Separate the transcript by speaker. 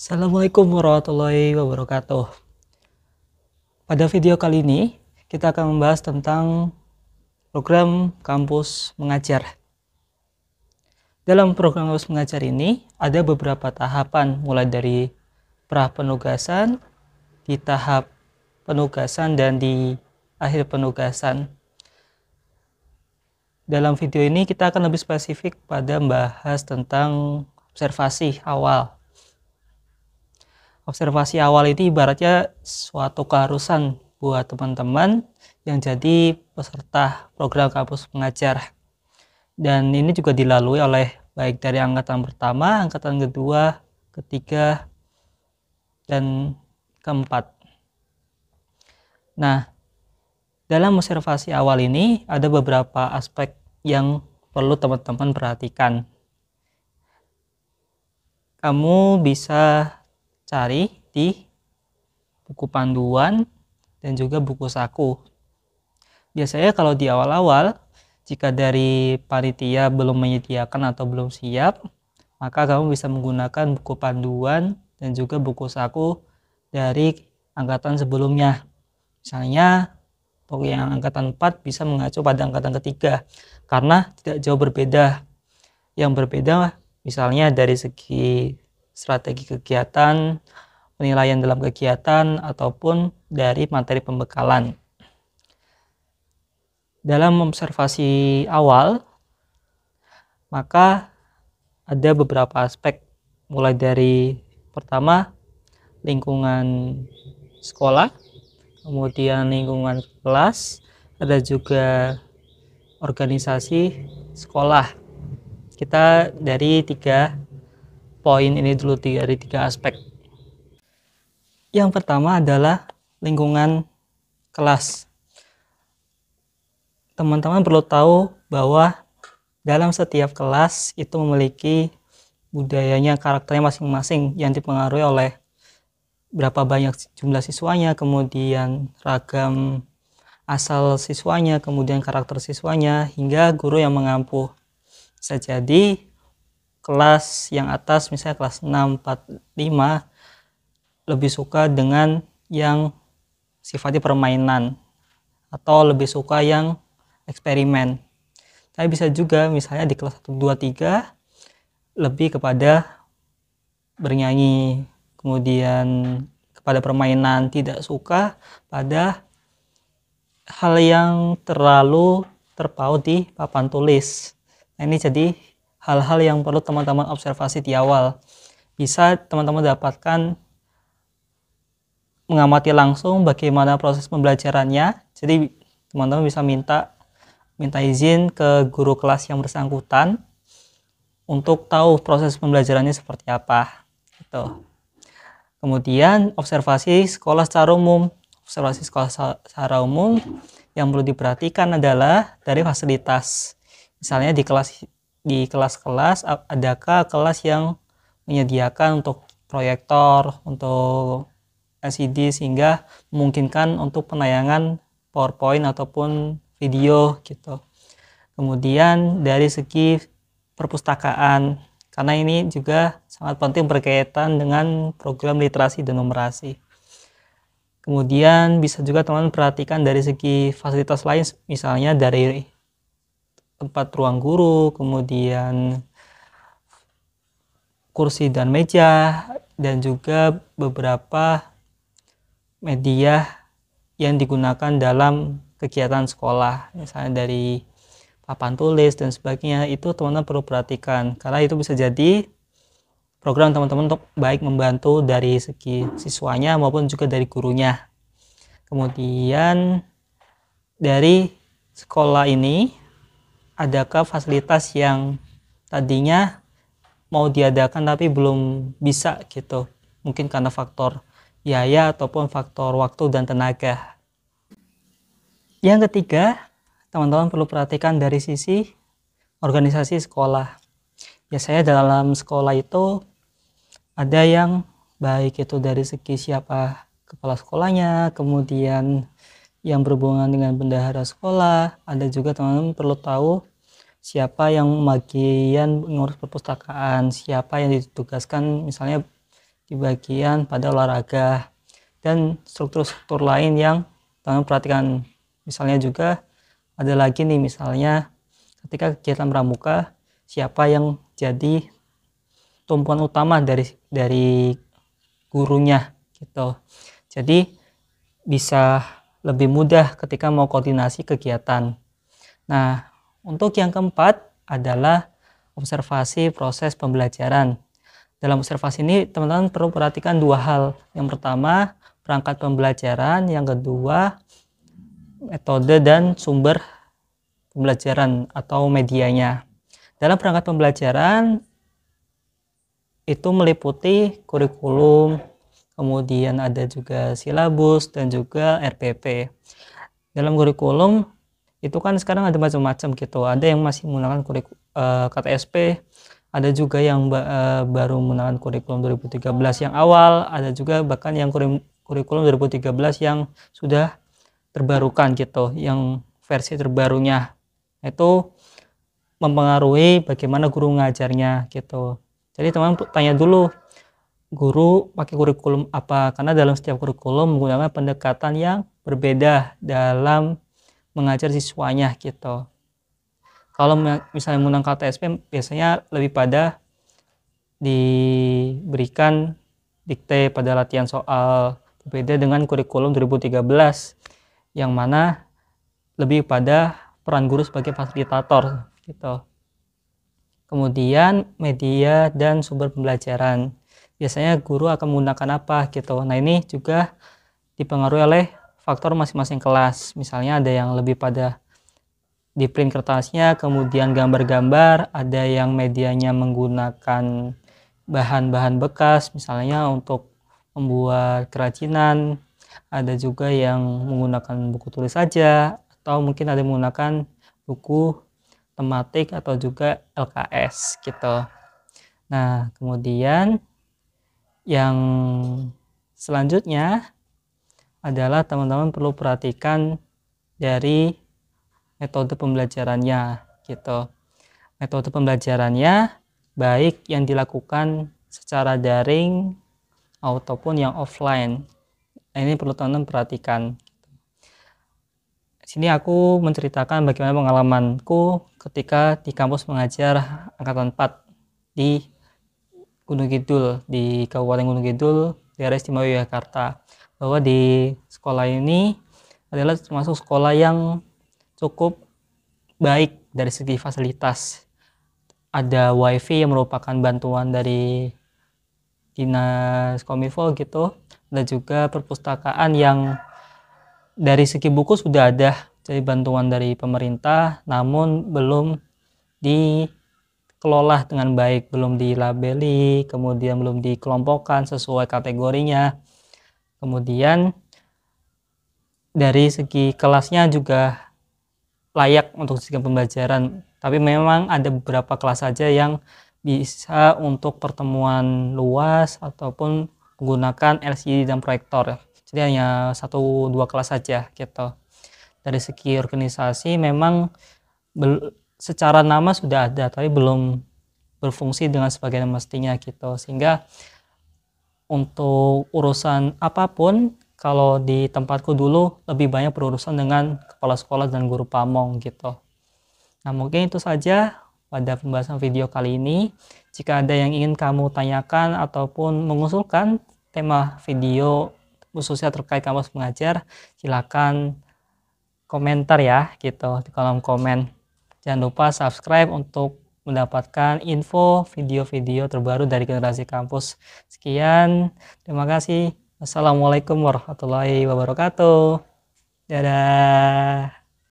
Speaker 1: Assalamualaikum warahmatullahi wabarakatuh. Pada video kali ini, kita akan membahas tentang program kampus mengajar. Dalam program kampus mengajar ini, ada beberapa tahapan mulai dari pra penugasan, di tahap penugasan, dan di akhir penugasan. Dalam video ini kita akan lebih spesifik pada membahas tentang observasi awal observasi awal ini ibaratnya suatu keharusan buat teman-teman yang jadi peserta program kampus pengajar. Dan ini juga dilalui oleh baik dari angkatan pertama, angkatan kedua, ketiga, dan keempat. Nah, dalam observasi awal ini ada beberapa aspek yang perlu teman-teman perhatikan. Kamu bisa cari di buku panduan dan juga buku saku. Biasanya kalau di awal-awal, jika dari panitia belum menyediakan atau belum siap, maka kamu bisa menggunakan buku panduan dan juga buku saku dari angkatan sebelumnya. Misalnya, pokok yang angkatan 4 bisa mengacu pada angkatan ketiga karena tidak jauh berbeda. Yang berbeda misalnya dari segi strategi kegiatan, penilaian dalam kegiatan, ataupun dari materi pembekalan. Dalam observasi awal, maka ada beberapa aspek, mulai dari pertama lingkungan sekolah, kemudian lingkungan kelas, ada juga organisasi sekolah. Kita dari tiga poin ini dulu dari tiga aspek. Yang pertama adalah lingkungan kelas. Teman-teman perlu tahu bahwa dalam setiap kelas itu memiliki budayanya, karakternya masing-masing yang dipengaruhi oleh berapa banyak jumlah siswanya, kemudian ragam asal siswanya, kemudian karakter siswanya, hingga guru yang mengampu. Bisa jadi kelas yang atas misalnya kelas 6, lebih suka dengan yang sifatnya permainan atau lebih suka yang eksperimen. Tapi bisa juga misalnya di kelas 1, 2, 3 lebih kepada bernyanyi, kemudian kepada permainan tidak suka pada hal yang terlalu terpaut di papan tulis. Nah, ini jadi hal-hal yang perlu teman-teman observasi di awal. Bisa teman-teman dapatkan mengamati langsung bagaimana proses pembelajarannya. Jadi teman-teman bisa minta minta izin ke guru kelas yang bersangkutan untuk tahu proses pembelajarannya seperti apa. Gitu. Kemudian observasi sekolah secara umum. Observasi sekolah secara umum yang perlu diperhatikan adalah dari fasilitas. Misalnya di kelas di kelas-kelas adakah kelas yang menyediakan untuk proyektor untuk LCD sehingga memungkinkan untuk penayangan PowerPoint ataupun video gitu. Kemudian dari segi perpustakaan karena ini juga sangat penting berkaitan dengan program literasi dan numerasi. Kemudian bisa juga teman perhatikan dari segi fasilitas lain misalnya dari tempat ruang guru, kemudian kursi dan meja, dan juga beberapa media yang digunakan dalam kegiatan sekolah, misalnya dari papan tulis dan sebagainya, itu teman-teman perlu perhatikan karena itu bisa jadi program teman-teman untuk baik membantu dari segi siswanya maupun juga dari gurunya. Kemudian dari sekolah ini adakah fasilitas yang tadinya mau diadakan tapi belum bisa gitu mungkin karena faktor biaya ataupun faktor waktu dan tenaga yang ketiga teman-teman perlu perhatikan dari sisi organisasi sekolah ya saya dalam sekolah itu ada yang baik itu dari segi siapa kepala sekolahnya kemudian yang berhubungan dengan bendahara sekolah. Ada juga teman-teman perlu tahu siapa yang bagian mengurus perpustakaan, siapa yang ditugaskan misalnya di bagian pada olahraga dan struktur-struktur lain yang teman-teman perhatikan. Misalnya juga ada lagi nih misalnya ketika kegiatan pramuka siapa yang jadi tumpuan utama dari dari gurunya gitu. Jadi bisa lebih mudah ketika mau koordinasi kegiatan. Nah, untuk yang keempat adalah observasi proses pembelajaran. Dalam observasi ini, teman-teman perlu perhatikan dua hal. Yang pertama, perangkat pembelajaran. Yang kedua, metode dan sumber pembelajaran atau medianya. Dalam perangkat pembelajaran, itu meliputi kurikulum, kemudian ada juga silabus dan juga RPP. Dalam kurikulum itu kan sekarang ada macam-macam gitu. Ada yang masih menggunakan kurikulum uh, eh, KTSP, ada juga yang ba uh, baru menggunakan kurikulum 2013 yang awal, ada juga bahkan yang kurikulum 2013 yang sudah terbarukan gitu, yang versi terbarunya. Itu mempengaruhi bagaimana guru ngajarnya gitu. Jadi teman tanya dulu guru pakai kurikulum apa karena dalam setiap kurikulum menggunakan pendekatan yang berbeda dalam mengajar siswanya gitu kalau misalnya menggunakan KTSP biasanya lebih pada diberikan dikte pada latihan soal berbeda dengan kurikulum 2013 yang mana lebih pada peran guru sebagai fasilitator gitu. Kemudian media dan sumber pembelajaran biasanya guru akan menggunakan apa gitu. Nah ini juga dipengaruhi oleh faktor masing-masing kelas. Misalnya ada yang lebih pada di print kertasnya, kemudian gambar-gambar, ada yang medianya menggunakan bahan-bahan bekas, misalnya untuk membuat kerajinan, ada juga yang menggunakan buku tulis saja, atau mungkin ada yang menggunakan buku tematik atau juga LKS gitu. Nah, kemudian yang selanjutnya adalah teman-teman perlu perhatikan dari metode pembelajarannya gitu. Metode pembelajarannya baik yang dilakukan secara daring ataupun yang offline. Nah, ini perlu teman-teman perhatikan. Sini aku menceritakan bagaimana pengalamanku ketika di kampus mengajar angkatan 4 di Gunung Kidul di Kabupaten Gunung Kidul daerah istimewa Yogyakarta bahwa di sekolah ini adalah termasuk sekolah yang cukup baik dari segi fasilitas ada wifi yang merupakan bantuan dari dinas kominfo gitu dan juga perpustakaan yang dari segi buku sudah ada jadi bantuan dari pemerintah namun belum di dikelola dengan baik, belum dilabeli, kemudian belum dikelompokkan sesuai kategorinya. Kemudian dari segi kelasnya juga layak untuk sistem pembelajaran. Tapi memang ada beberapa kelas saja yang bisa untuk pertemuan luas ataupun menggunakan LCD dan proyektor. Jadi hanya satu dua kelas saja gitu. Dari segi organisasi memang secara nama sudah ada tapi belum berfungsi dengan sebagaimana mestinya gitu sehingga untuk urusan apapun kalau di tempatku dulu lebih banyak berurusan dengan kepala sekolah dan guru pamong gitu nah mungkin itu saja pada pembahasan video kali ini jika ada yang ingin kamu tanyakan ataupun mengusulkan tema video khususnya terkait kampus mengajar silakan komentar ya gitu di kolom komen Jangan lupa subscribe untuk mendapatkan info video-video terbaru dari generasi kampus. Sekian, terima kasih. Wassalamualaikum warahmatullahi wabarakatuh. Dadah.